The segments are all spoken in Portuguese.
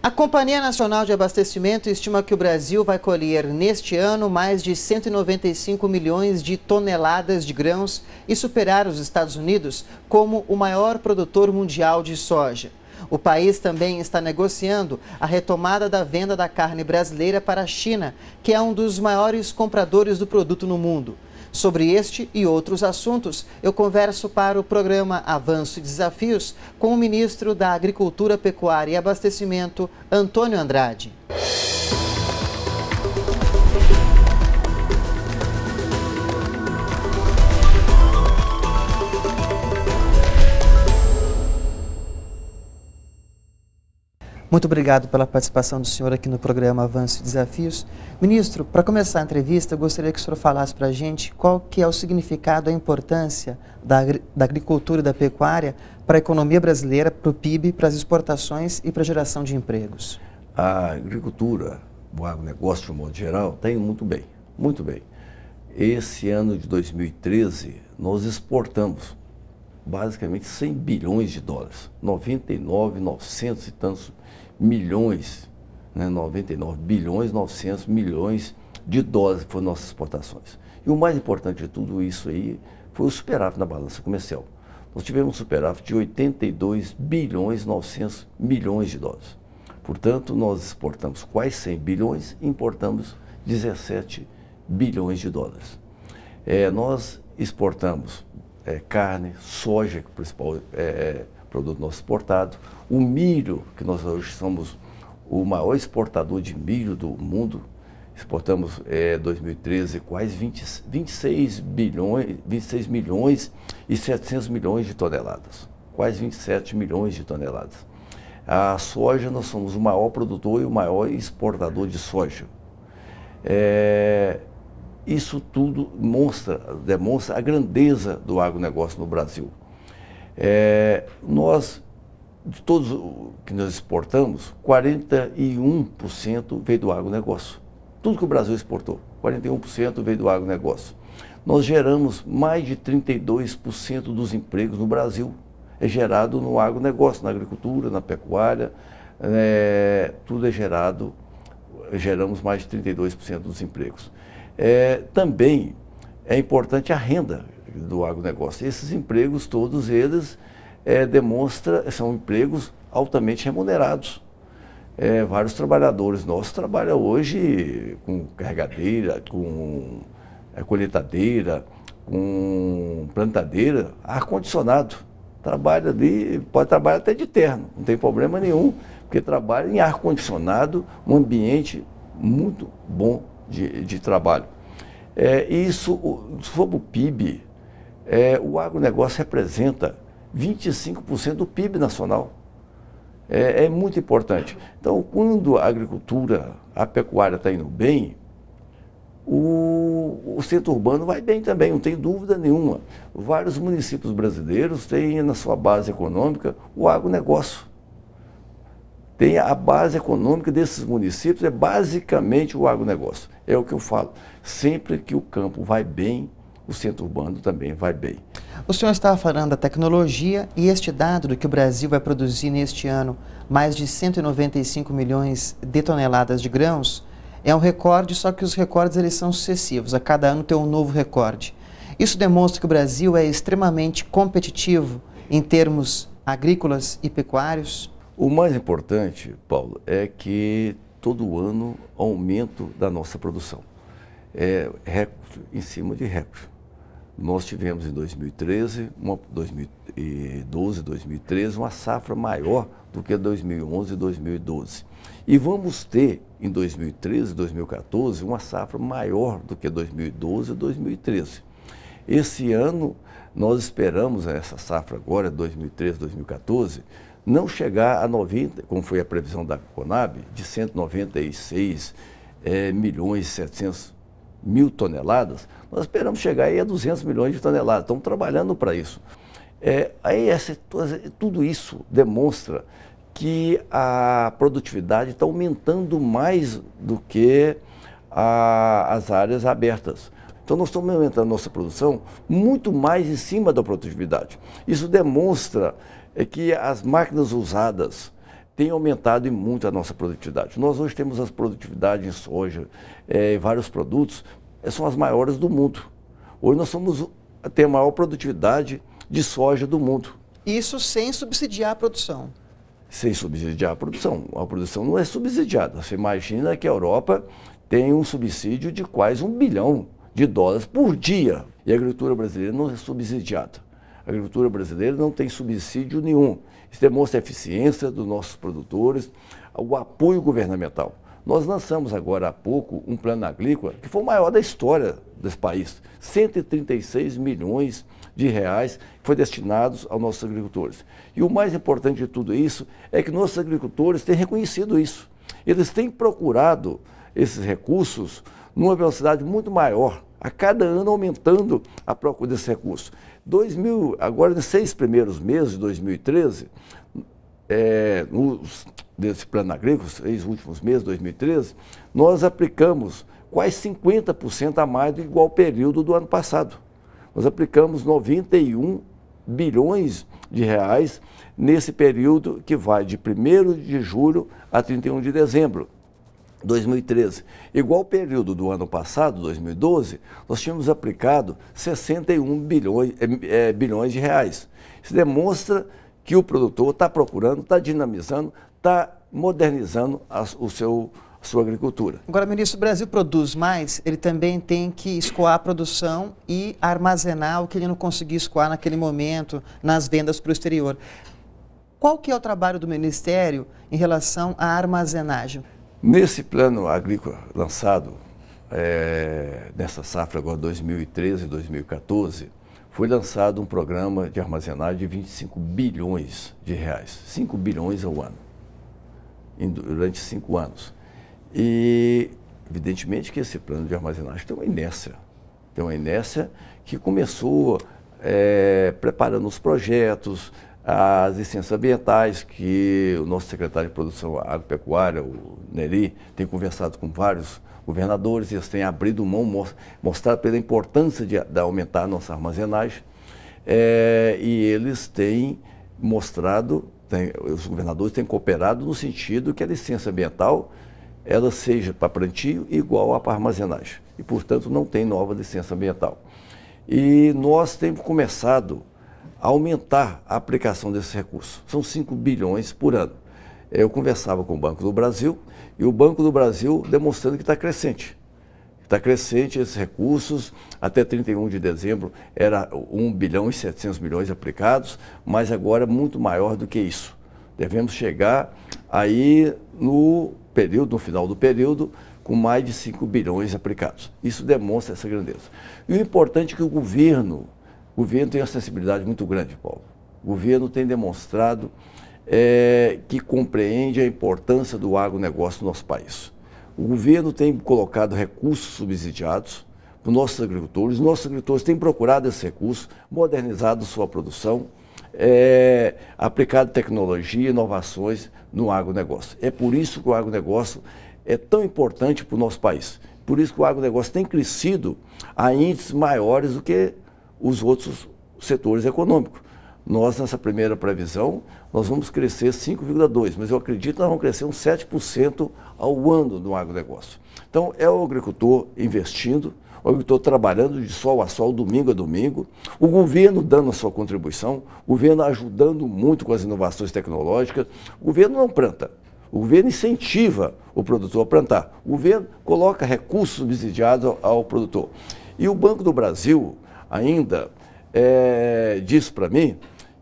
A Companhia Nacional de Abastecimento estima que o Brasil vai colher neste ano mais de 195 milhões de toneladas de grãos e superar os Estados Unidos como o maior produtor mundial de soja. O país também está negociando a retomada da venda da carne brasileira para a China, que é um dos maiores compradores do produto no mundo. Sobre este e outros assuntos, eu converso para o programa Avanço e Desafios com o ministro da Agricultura, Pecuária e Abastecimento, Antônio Andrade. Muito obrigado pela participação do senhor aqui no programa Avanço e Desafios. Ministro, para começar a entrevista, eu gostaria que o senhor falasse para a gente qual que é o significado, a importância da, da agricultura e da pecuária para a economia brasileira, para o PIB, para as exportações e para a geração de empregos. A agricultura, o agronegócio de um modo geral, tem muito bem, muito bem. Esse ano de 2013, nós exportamos basicamente 100 bilhões de dólares, 99, 900 e tantos milhões, né, 99 bilhões, 900 milhões de dólares foram nossas exportações. E o mais importante de tudo isso aí foi o superávit na balança comercial. Nós tivemos um superávit de 82 bilhões 900 milhões de dólares. Portanto, nós exportamos quase 100 bilhões e importamos 17 bilhões de dólares. É, nós exportamos é, carne, soja, que é o principal é, produto nosso exportado. O milho, que nós hoje somos o maior exportador de milho do mundo, exportamos em é, 2013 quase 20, 26 bilhões, 26 milhões e 700 milhões de toneladas, quase 27 milhões de toneladas. A soja nós somos o maior produtor e o maior exportador de soja. É, isso tudo demonstra, demonstra a grandeza do agronegócio no Brasil. É, nós, de todos que nós exportamos, 41% veio do agronegócio. Tudo que o Brasil exportou, 41% veio do agronegócio. Nós geramos mais de 32% dos empregos no Brasil. É gerado no agronegócio, na agricultura, na pecuária, é, tudo é gerado, geramos mais de 32% dos empregos. É, também é importante a renda do agronegócio. Esses empregos, todos eles, é, demonstra, são empregos altamente remunerados. É, vários trabalhadores nossos trabalham hoje com carregadeira, com é, colheitadeira, com plantadeira, ar-condicionado. Trabalha ali, pode trabalhar até de terno, não tem problema nenhum, porque trabalha em ar-condicionado, um ambiente muito bom de, de trabalho. É, isso, sobre o PIB, é, o agronegócio representa 25% do PIB nacional. É, é, muito importante. Então, quando a agricultura, a pecuária está indo bem, o, o, centro urbano vai bem também, não tem dúvida nenhuma. Vários municípios brasileiros têm na sua base econômica o agronegócio. Tem a base econômica desses municípios, é basicamente o agronegócio. É o que eu falo. Sempre que o campo vai bem, o centro urbano também vai bem. O senhor estava falando da tecnologia e este dado do que o Brasil vai produzir neste ano, mais de 195 milhões de toneladas de grãos, é um recorde, só que os recordes eles são sucessivos, a cada ano tem um novo recorde. Isso demonstra que o Brasil é extremamente competitivo em termos agrícolas e pecuários? O mais importante, Paulo, é que todo ano aumento da nossa produção. É recorde em cima de recorde. Nós tivemos em 2013, uma, 2012, 2013, uma safra maior do que 2011 e 2012. E vamos ter em 2013 2014 uma safra maior do que 2012 e 2013. Esse ano, nós esperamos essa safra agora, 2013, 2014, não chegar a 90, como foi a previsão da Conab, de 196 é, milhões e 700 mil toneladas, nós esperamos chegar aí a 200 milhões de toneladas. Estamos trabalhando para isso. É, aí essa, tudo isso demonstra que a produtividade está aumentando mais do que a, as áreas abertas. Então nós estamos aumentando a nossa produção muito mais em cima da produtividade. Isso demonstra é, que as máquinas usadas tem aumentado muito a nossa produtividade. Nós hoje temos as produtividades em soja, é, em vários produtos, é, são as maiores do mundo. Hoje nós somos até a maior produtividade de soja do mundo. Isso sem subsidiar a produção. Sem subsidiar a produção. A produção não é subsidiada. Você imagina que a Europa tem um subsídio de quase um bilhão de dólares por dia. E a agricultura brasileira não é subsidiada. A agricultura brasileira não tem subsídio nenhum. Isso demonstra a eficiência dos nossos produtores, o apoio governamental. Nós lançamos agora há pouco um plano agrícola que foi o maior da história desse país. 136 milhões de reais foi destinados aos nossos agricultores. E o mais importante de tudo isso é que nossos agricultores têm reconhecido isso. Eles têm procurado esses recursos numa velocidade muito maior, a cada ano aumentando a procura desses recursos. 2000, agora nos seis primeiros meses de 2013, é, nos, desse plano agrícola, seis últimos meses de 2013, nós aplicamos quase 50% a mais do igual período do ano passado. Nós aplicamos 91 bilhões de reais nesse período que vai de 1 de julho a 31 de dezembro. 2013. Igual ao período do ano passado, 2012, nós tínhamos aplicado 61 bilhões, é, bilhões de reais. Isso demonstra que o produtor está procurando, está dinamizando, está modernizando a, o seu sua agricultura. Agora, ministro, o Brasil produz mais, ele também tem que escoar a produção e armazenar o que ele não conseguiu escoar naquele momento nas vendas para o exterior. Qual que é o trabalho do Ministério em relação à armazenagem? Nesse plano agrícola lançado é, nessa safra agora 2013 2014, foi lançado um programa de armazenagem de 25 bilhões de reais, 5 bilhões ao ano, durante cinco anos. E evidentemente que esse plano de armazenagem tem uma inércia, tem uma inércia que começou é, preparando os projetos, as licenças ambientais, que o nosso secretário de Produção Agropecuária, o Neri, tem conversado com vários governadores, eles têm abrido mão, mostrado pela importância de, de aumentar a nossa armazenagem, é, e eles têm mostrado, têm, os governadores têm cooperado no sentido que a licença ambiental ela seja para plantio igual à para armazenagem, e portanto não tem nova licença ambiental. E nós temos começado aumentar a aplicação desses recursos. São 5 bilhões por ano. É, eu conversava com o Banco do Brasil e o Banco do Brasil demonstrando que está crescente. Está crescente esses recursos, até 31 de dezembro era 1 bilhão e 700 milhões aplicados, mas agora é muito maior do que isso. Devemos chegar aí no período, no final do período, com mais de 5 bilhões aplicados. Isso demonstra essa grandeza. E o importante é que o governo o governo tem uma sensibilidade muito grande, Paulo. O governo tem demonstrado é, que compreende a importância do agronegócio no nosso país. O governo tem colocado recursos subsidiados para os nossos agricultores. Os nossos agricultores têm procurado esses recursos, modernizado sua produção, é, aplicado tecnologia, inovações no agronegócio. É por isso que o agronegócio é tão importante para o nosso país. Por isso que o agronegócio tem crescido a índices maiores do que os outros setores econômicos. Nós, nessa primeira previsão, nós vamos crescer 5,2%, mas eu acredito que nós vamos crescer uns 7% ao ano no agronegócio. Então, é o agricultor investindo, o agricultor trabalhando de sol a sol, domingo a domingo, o governo dando a sua contribuição, o governo ajudando muito com as inovações tecnológicas. O governo não planta, o governo incentiva o produtor a plantar, o governo coloca recursos subsidiados ao, ao produtor. E o Banco do Brasil, ainda é, para mim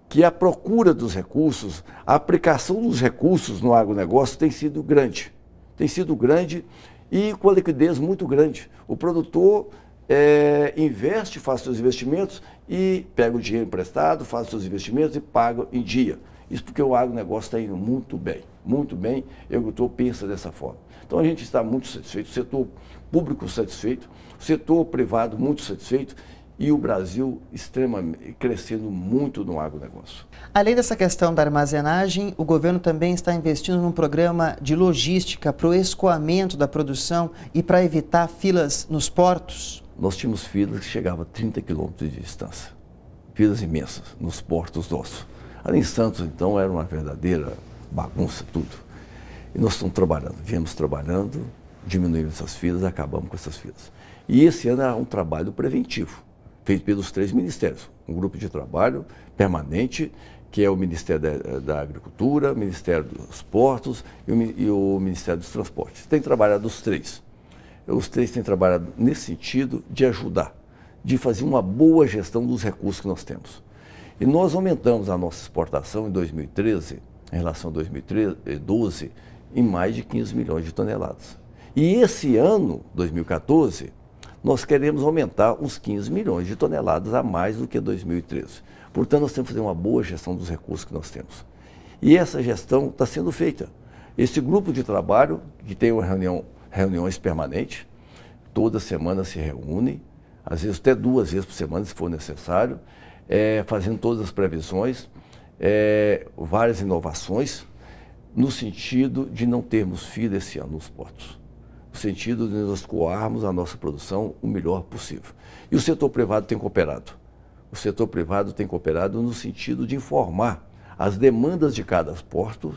que a procura dos recursos, a aplicação dos recursos no agronegócio tem sido grande. Tem sido grande e com a liquidez muito grande. O produtor é, investe, faz seus investimentos e pega o dinheiro emprestado, faz seus investimentos e paga em dia. Isso porque o agronegócio está indo muito bem, muito bem. Eu estou pensa dessa forma. Então a gente está muito satisfeito, o setor público satisfeito, o setor privado muito satisfeito e o Brasil extremamente, crescendo muito no agronegócio. Além dessa questão da armazenagem, o governo também está investindo num programa de logística para o escoamento da produção e para evitar filas nos portos? Nós tínhamos filas que chegavam a 30 quilômetros de distância, filas imensas nos portos nossos. Ali em Santos, então, era uma verdadeira bagunça tudo. E nós estamos trabalhando, viemos trabalhando, diminuímos essas filas, acabamos com essas filas. E esse ano é um trabalho preventivo feito pelos três ministérios. Um grupo de trabalho permanente, que é o Ministério da, da Agricultura, o Ministério dos Portos e o, e o Ministério dos Transportes. Tem trabalhado os três. Os três têm trabalhado nesse sentido de ajudar, de fazer uma boa gestão dos recursos que nós temos. E nós aumentamos a nossa exportação em 2013, em relação a 2012, em mais de 15 milhões de toneladas. E esse ano, 2014, nós queremos aumentar uns 15 milhões de toneladas a mais do que 2013. Portanto, nós temos que fazer uma boa gestão dos recursos que nós temos. E essa gestão está sendo feita. Esse grupo de trabalho, que tem uma reunião, reuniões permanentes, toda semana se reúne, às vezes até duas vezes por semana, se for necessário, é, fazendo todas as previsões, é, várias inovações, no sentido de não termos fila esse ano nos portos no sentido de nós coarmos a nossa produção o melhor possível. E o setor privado tem cooperado. O setor privado tem cooperado no sentido de informar as demandas de cada porto,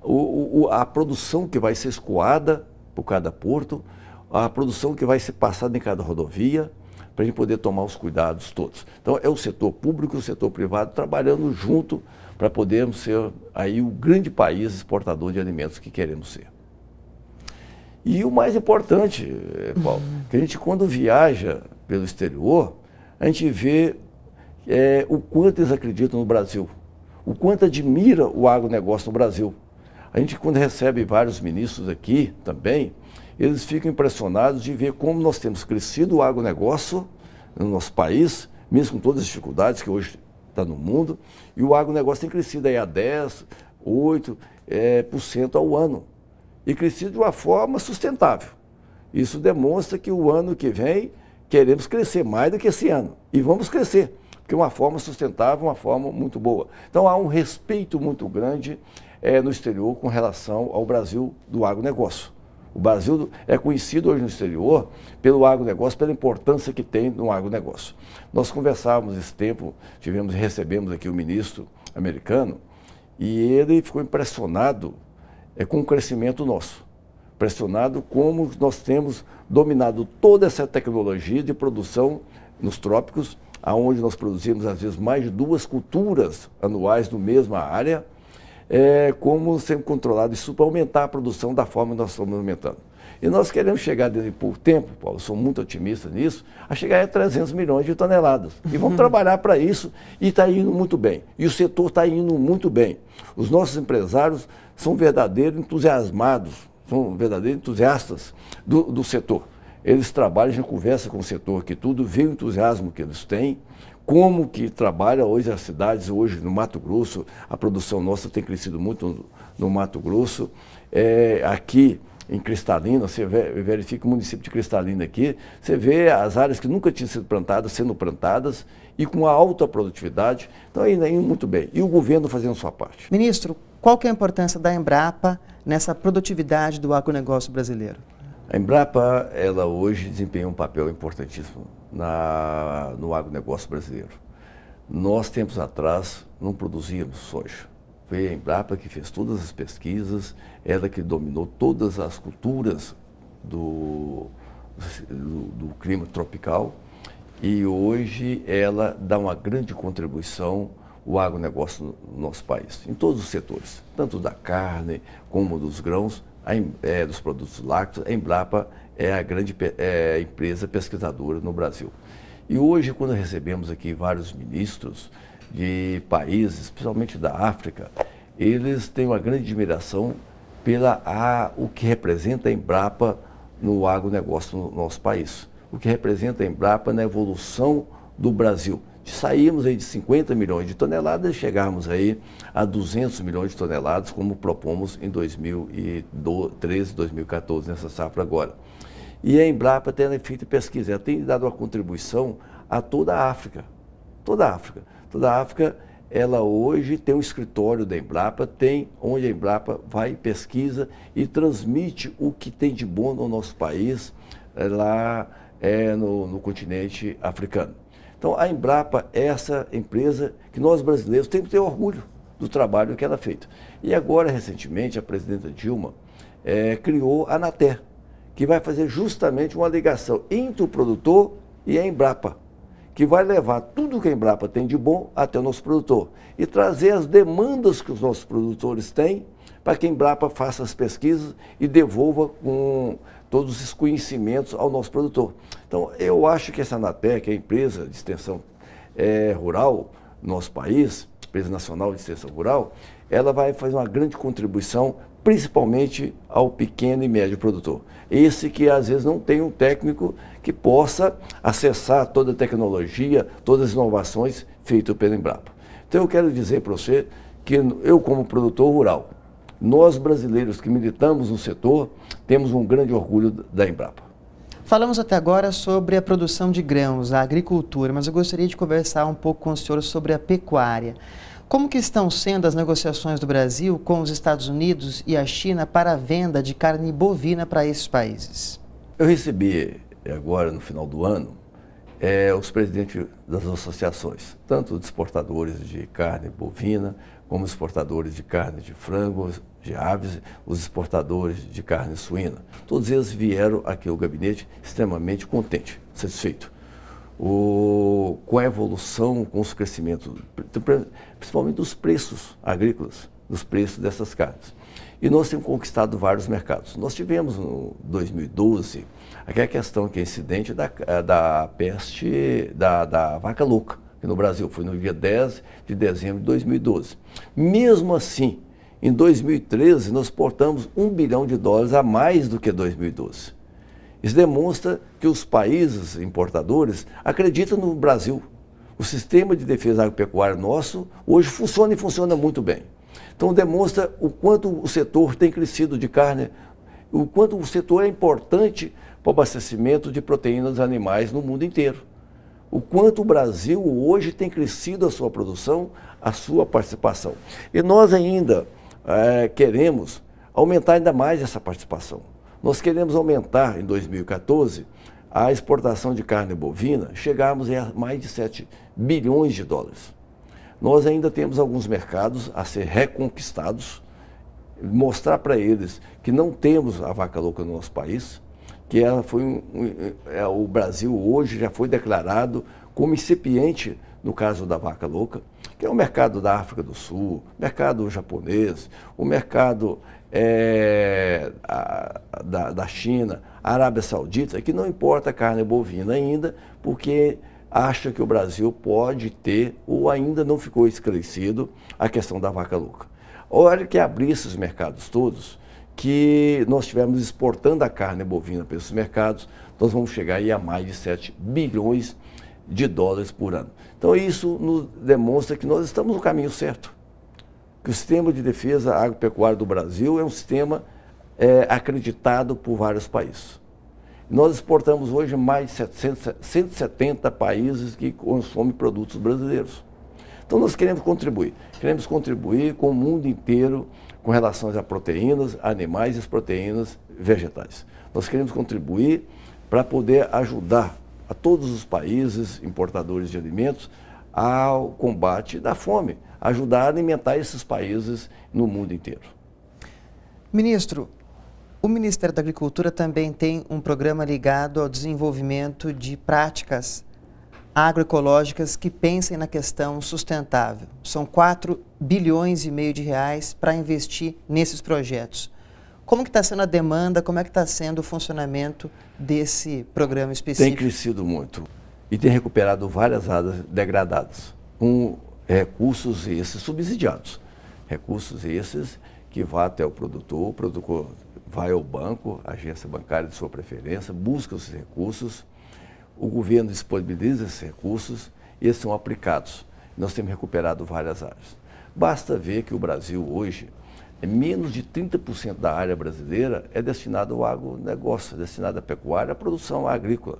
o, o, a produção que vai ser escoada por cada porto, a produção que vai ser passada em cada rodovia, para a gente poder tomar os cuidados todos. Então, é o setor público e o setor privado trabalhando junto para podermos ser aí o grande país exportador de alimentos que queremos ser. E o mais importante, eh, Paulo, uhum. que a gente quando viaja pelo exterior, a gente vê é, o quanto eles acreditam no Brasil, o quanto admira o agronegócio no Brasil. A gente quando recebe vários ministros aqui também, eles ficam impressionados de ver como nós temos crescido o agronegócio no nosso país, mesmo com todas as dificuldades que hoje está no mundo, e o agronegócio tem crescido aí a 10, 8% é, por cento ao ano e crescido de uma forma sustentável. Isso demonstra que o ano que vem queremos crescer mais do que esse ano. E vamos crescer, porque é uma forma sustentável, uma forma muito boa. Então há um respeito muito grande é, no exterior com relação ao Brasil do agronegócio. O Brasil é conhecido hoje no exterior pelo agronegócio, pela importância que tem no agronegócio. Nós conversávamos esse tempo, tivemos recebemos aqui o ministro americano, e ele ficou impressionado é com o crescimento nosso. Pressionado como nós temos dominado toda essa tecnologia de produção nos trópicos, aonde nós produzimos às vezes mais de duas culturas anuais no mesma área, é, como sendo controlado isso para aumentar a produção da forma que nós estamos aumentando. E nós queremos chegar, por tempo, Paulo, sou muito otimista nisso, a chegar a 300 milhões de toneladas. E vamos trabalhar para isso e está indo muito bem. E o setor está indo muito bem. Os nossos empresários são verdadeiros entusiasmados, são verdadeiros entusiastas do, do setor. Eles trabalham, a gente conversa com o setor que tudo, vê o entusiasmo que eles têm, como que trabalha hoje as cidades, hoje no Mato Grosso, a produção nossa tem crescido muito no, no Mato Grosso. É, aqui em Cristalina, você verifica o município de Cristalina aqui, você vê as áreas que nunca tinham sido plantadas sendo plantadas e com alta produtividade. Então, ainda indo muito bem. E o governo fazendo sua parte. Ministro, qual que é a importância da Embrapa nessa produtividade do agronegócio brasileiro? A Embrapa, ela hoje desempenha um papel importantíssimo na, no agronegócio brasileiro. Nós, tempos atrás, não produzíamos soja. Foi a Embrapa que fez todas as pesquisas, ela que dominou todas as culturas do, do, do clima tropical e hoje ela dá uma grande contribuição o agronegócio no nosso país, em todos os setores, tanto da carne como dos grãos, é, dos produtos lácteos. A Embrapa é a grande é, empresa pesquisadora no Brasil. E hoje, quando recebemos aqui vários ministros, de países, principalmente da África, eles têm uma grande admiração pela a, o que representa a Embrapa no agronegócio no nosso país. O que representa a Embrapa na evolução do Brasil. De sairmos aí de 50 milhões de toneladas e chegarmos aí a 200 milhões de toneladas, como propomos em 2013, 2014, nessa safra agora. E a Embrapa tem feito pesquisa, ela tem dado uma contribuição a toda a África toda a África. Toda a África, ela hoje tem um escritório da Embrapa, tem onde a Embrapa vai, pesquisa e transmite o que tem de bom no nosso país, eh, lá é, no, no continente africano. Então, a Embrapa é essa empresa que nós brasileiros temos que ter orgulho do trabalho que ela é fez. E agora, recentemente, a presidenta Dilma é, criou a Anater, que vai fazer justamente uma ligação entre o produtor e a Embrapa que vai levar tudo que a Embrapa tem de bom até o nosso produtor e trazer as demandas que os nossos produtores têm para que a Embrapa faça as pesquisas e devolva com todos os conhecimentos ao nosso produtor. Então, eu acho que essa ANATEC, a empresa de extensão é, rural, nosso país, empresa nacional de extensão rural, ela vai fazer uma grande contribuição, principalmente ao pequeno e médio produtor. Esse que às vezes não tem um técnico que possa acessar toda a tecnologia, todas as inovações feitas pela Embrapa. Então eu quero dizer para você que eu, como produtor rural, nós brasileiros que militamos no setor, temos um grande orgulho da Embrapa. Falamos até agora sobre a produção de grãos, a agricultura, mas eu gostaria de conversar um pouco com o senhor sobre a pecuária. Como que estão sendo as negociações do Brasil com os Estados Unidos e a China para a venda de carne bovina para esses países? Eu recebi eh, agora, no final do ano, é, os presidentes das associações, tanto de exportadores de carne bovina, como exportadores de carne de frango, de aves, os exportadores de carne suína. Todos eles vieram aqui ao gabinete extremamente contentes, satisfeitos o, com a evolução, com os crescimentos, principalmente dos preços agrícolas, dos preços dessas carnes. E nós temos conquistado vários mercados. Nós tivemos em 2012 aquela questão que é incidente da, eh, da peste da, da vaca louca, que no Brasil foi no dia 10 de dezembro de 2012. Mesmo assim, em 2013 nós portamos um bilhão de dólares a mais do que 2012. Isso demonstra que os países importadores acreditam no Brasil. O sistema de defesa agropecuária nosso hoje funciona e funciona muito bem. Então demonstra o quanto o setor tem crescido de carne, o quanto o setor é importante para o abastecimento de proteínas animais no mundo inteiro. O quanto o Brasil hoje tem crescido a sua produção, a sua participação. E nós ainda é, queremos aumentar ainda mais essa participação. Nós queremos aumentar em 2014 a exportação de carne bovina, chegarmos a mais de 7 bilhões de dólares. Nós ainda temos alguns mercados a ser reconquistados, mostrar para eles que não temos a vaca louca no nosso país, que ela foi um, um, é, o Brasil hoje já foi declarado como incipiente no caso da vaca louca, que é o mercado da África do Sul, mercado japonês, o mercado é, a, da, da China, Arábia Saudita, que não importa carne bovina ainda, porque acha que o Brasil pode ter, ou ainda não ficou esclarecido, a questão da vaca louca. A hora que abrir esses mercados todos, que nós estivermos exportando a carne bovina para esses mercados, nós vamos chegar aí a mais de 7 bilhões de de dólares por ano. Então isso nos demonstra que nós estamos no caminho certo. Que o sistema de defesa agropecuária do Brasil é um sistema é, acreditado por vários países. Nós exportamos hoje mais de 700, 170 países que consomem produtos brasileiros. Então nós queremos contribuir. Queremos contribuir com o mundo inteiro com relação a proteínas, animais e proteínas vegetais. Nós queremos contribuir para poder ajudar a todos os países importadores de alimentos ao combate da fome, ajudar a alimentar esses países no mundo inteiro. Ministro, o Ministério da Agricultura também tem um programa ligado ao desenvolvimento de práticas agroecológicas que pensem na questão sustentável. São 4 bilhões e meio de reais para investir nesses projetos. Como que está sendo a demanda, como é que está sendo o funcionamento desse programa específico? Tem crescido muito e tem recuperado várias áreas degradadas, com recursos esses subsidiados. Recursos esses que vão até o produtor, o produtor vai ao banco, agência bancária de sua preferência, busca os recursos, o governo disponibiliza esses recursos e eles são aplicados. Nós temos recuperado várias áreas. Basta ver que o Brasil hoje é menos de 30% da área brasileira é destinada ao agronegócio, é destinada à pecuária, à produção agrícola.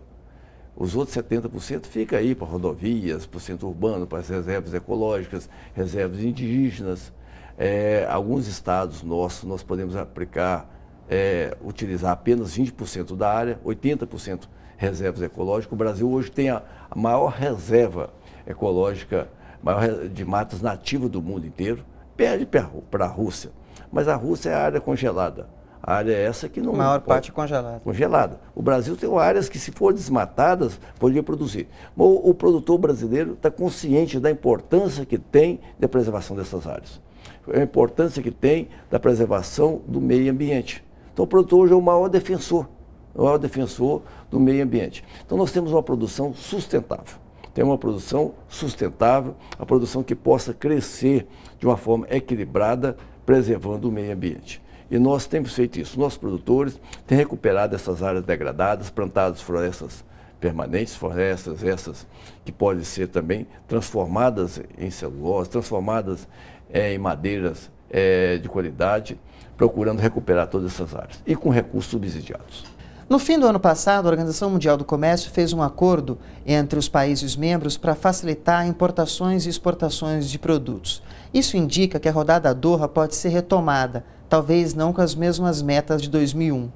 Os outros 70% fica aí para rodovias, para o centro urbano, para as reservas ecológicas, reservas indígenas. É, alguns estados nossos, nós podemos aplicar, é, utilizar apenas 20% da área, 80% reservas ecológicas. O Brasil hoje tem a, maior reserva ecológica maior de matas nativas do mundo inteiro, perde para a Rússia. Mas a Rússia é a área congelada. A área é essa que não. A maior pode... parte é congelada. Congelada. O Brasil tem áreas que, se for desmatadas, poderia produzir. O, o produtor brasileiro está consciente da importância que tem da preservação dessas áreas, é a importância que tem da preservação do meio ambiente. Então, o produtor hoje é o maior defensor, o maior defensor do meio ambiente. Então, nós temos uma produção sustentável tem uma produção sustentável, a produção que possa crescer de uma forma equilibrada, preservando o meio ambiente. E nós temos feito isso. Nossos produtores têm recuperado essas áreas degradadas, plantado florestas permanentes, florestas essas que podem ser também transformadas em celulose, transformadas é, em madeiras é, de qualidade, procurando recuperar todas essas áreas e com recursos subsidiados. No fim do ano passado, a Organização Mundial do Comércio fez um acordo entre os países membros para facilitar importações e exportações de produtos. Isso indica que a rodada Doha pode ser retomada, talvez não com as mesmas metas de 2001.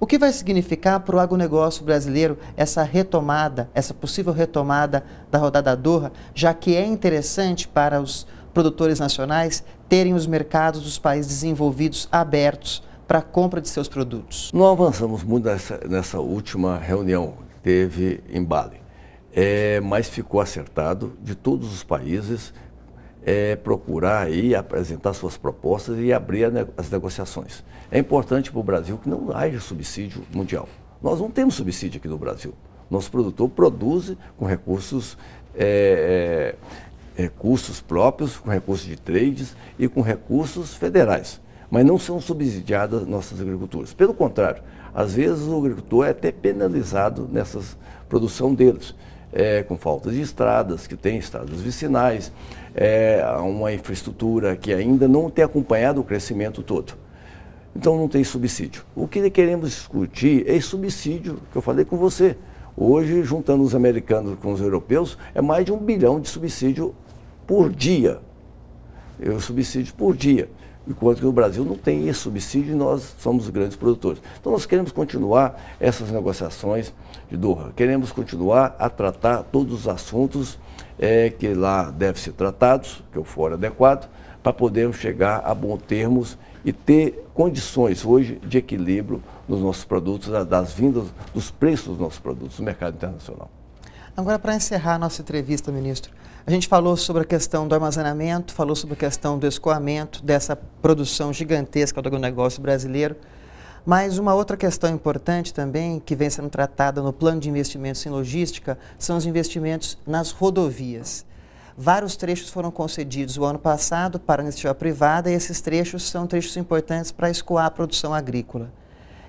O que vai significar para o agronegócio brasileiro essa retomada, essa possível retomada da rodada Doha, já que é interessante para os produtores nacionais terem os mercados dos países desenvolvidos abertos para a compra de seus produtos? Não avançamos muito nessa, nessa última reunião que teve em Bali, é, mas ficou acertado de todos os países é, procurar e apresentar suas propostas e abrir ne as negociações. É importante para o Brasil que não haja subsídio mundial. Nós não temos subsídio aqui no Brasil. Nosso produtor produz com recursos, é, recursos é, é, próprios, com recursos de trades e com recursos federais mas não são subsidiadas nossas agriculturas. Pelo contrário, às vezes o agricultor é até penalizado nessa produção deles, é, com falta de estradas, que tem estradas vicinais, é, uma infraestrutura que ainda não tem acompanhado o crescimento todo. Então não tem subsídio. O que queremos discutir é subsídio, que eu falei com você. Hoje, juntando os americanos com os europeus, é mais de um bilhão de subsídio por dia. É subsídio por dia enquanto que no Brasil não tem esse subsídio e nós somos os grandes produtores. Então nós queremos continuar essas negociações de Doha, queremos continuar a tratar todos os assuntos é, que lá devem ser tratados, que eu for adequado, para podermos chegar a bons termos e ter condições hoje de equilíbrio nos nossos produtos, das vindas, dos preços dos nossos produtos no mercado internacional. Agora, para encerrar a nossa entrevista, ministro, a gente falou sobre a questão do armazenamento, falou sobre a questão do escoamento, dessa produção gigantesca do agronegócio brasileiro. Mas uma outra questão importante também, que vem sendo tratada no plano de investimentos em logística, são os investimentos nas rodovias. Vários trechos foram concedidos o ano passado para a iniciativa privada e esses trechos são trechos importantes para escoar a produção agrícola.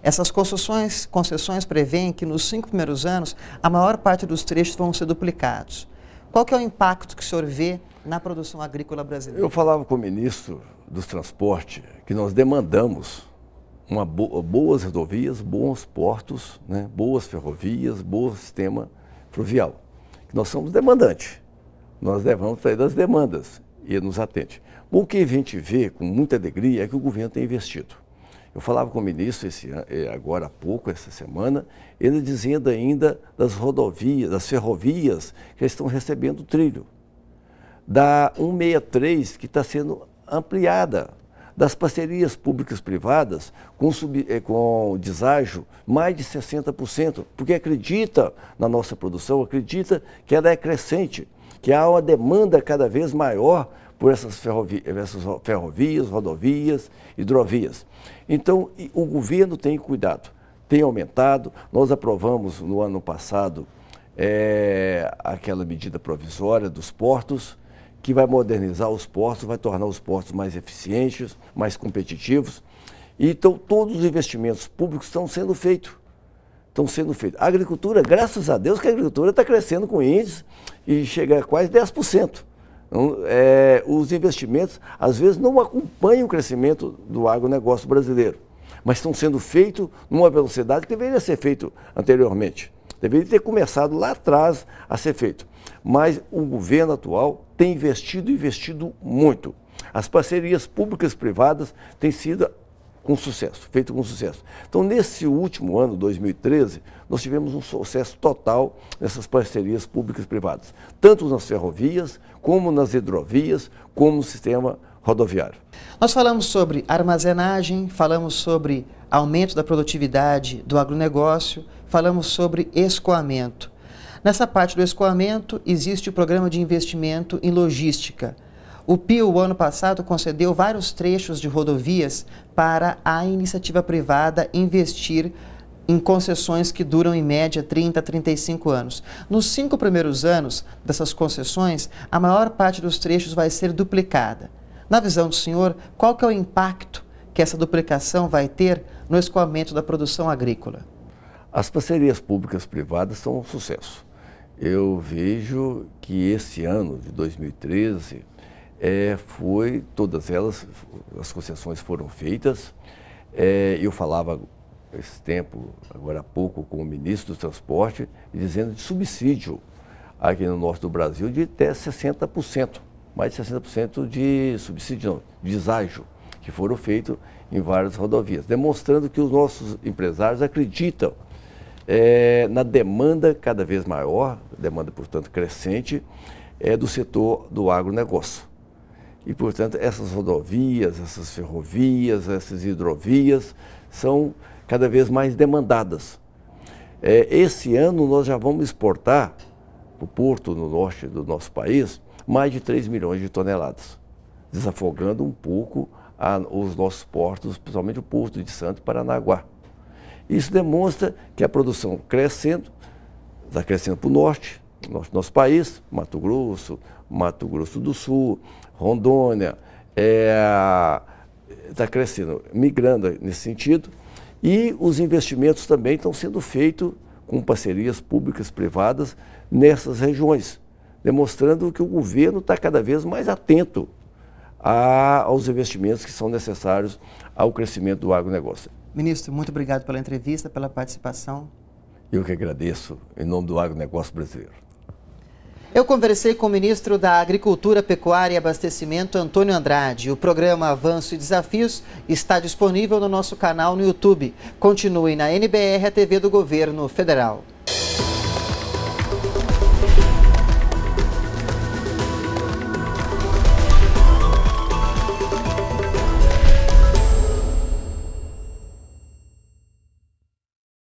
Essas concessões, concessões prevêem que nos cinco primeiros anos a maior parte dos trechos vão ser duplicados. Qual que é o impacto que o senhor vê na produção agrícola brasileira? Eu falava com o ministro dos Transportes que nós demandamos uma bo boas rodovias, bons portos, né, boas ferrovias, bom sistema fluvial. Nós somos demandantes. Nós levamos sair das demandas e nos atende. O que a gente vê com muita alegria é que o governo tem investido. Eu falava com o ministro esse, eh, agora há pouco, essa semana, ele dizendo ainda das rodovias, das ferrovias que estão recebendo trilho, da 163 que está sendo ampliada, das parcerias públicas privadas com, sub, eh, com deságio mais de 60%, porque acredita na nossa produção, acredita que ela é crescente, que há uma demanda cada vez maior por essas, ferrovi essas ferrovias, rodovias, hidrovias. Então, o governo tem cuidado, tem aumentado. Nós aprovamos no ano passado é, aquela medida provisória dos portos, que vai modernizar os portos, vai tornar os portos mais eficientes, mais competitivos. Então, todos os investimentos públicos estão sendo feitos. Estão sendo feitos. A agricultura, graças a Deus, que a agricultura está crescendo com índice e chega a quase 10%. Então, é, os investimentos às vezes não acompanham o crescimento do agronegócio brasileiro, mas estão sendo feitos numa velocidade que deveria ser feito anteriormente. Deveria ter começado lá atrás a ser feito. Mas o governo atual tem investido e investido muito. As parcerias públicas e privadas têm sido com sucesso, feito com sucesso. Então, nesse último ano, 2013, nós tivemos um sucesso total nessas parcerias públicas e privadas, tanto nas ferrovias, como nas hidrovias, como no sistema rodoviário. Nós falamos sobre armazenagem, falamos sobre aumento da produtividade do agronegócio, falamos sobre escoamento. Nessa parte do escoamento, existe o programa de investimento em logística. O PIO, o ano passado, concedeu vários trechos de rodovias para a iniciativa privada investir em concessões que duram em média 30 a 35 anos. Nos cinco primeiros anos dessas concessões, a maior parte dos trechos vai ser duplicada. Na visão do senhor, qual que é o impacto que essa duplicação vai ter no escoamento da produção agrícola? As parcerias públicas privadas são um sucesso. Eu vejo que esse ano de 2013 é, foi todas elas as concessões foram feitas. É, eu falava esse tempo, agora há pouco, com o ministro do Transporte, dizendo de subsídio aqui no norte do Brasil de até 60%, mais de 60% de subsídio, não, de deságio, que foram feitos em várias rodovias, demonstrando que os nossos empresários acreditam é, na demanda cada vez maior, demanda, portanto, crescente, é, do setor do agronegócio. E, portanto, essas rodovias, essas ferrovias, essas hidrovias são cada vez mais demandadas. É, esse ano nós já vamos exportar para o porto, no norte do nosso país, mais de 3 milhões de toneladas, desafogando um pouco a, os nossos portos, principalmente o porto de Santo e Paranaguá. Isso demonstra que a produção crescendo, está crescendo para o norte, nosso, nosso país, Mato Grosso, Mato Grosso do Sul, Rondônia, é, está é, crescendo, migrando nesse sentido. E os investimentos também estão sendo feitos com parcerias públicas, privadas, nessas regiões, demonstrando que o governo está cada vez mais atento a, aos investimentos que são necessários ao crescimento do agronegócio. Ministro, muito obrigado pela entrevista, pela participação. Eu que agradeço, em nome do agronegócio brasileiro. Eu conversei com o ministro da Agricultura, Pecuária e Abastecimento, Antônio Andrade. O programa Avanço e Desafios está disponível no nosso canal no YouTube. Continue na NBR, a TV do Governo Federal.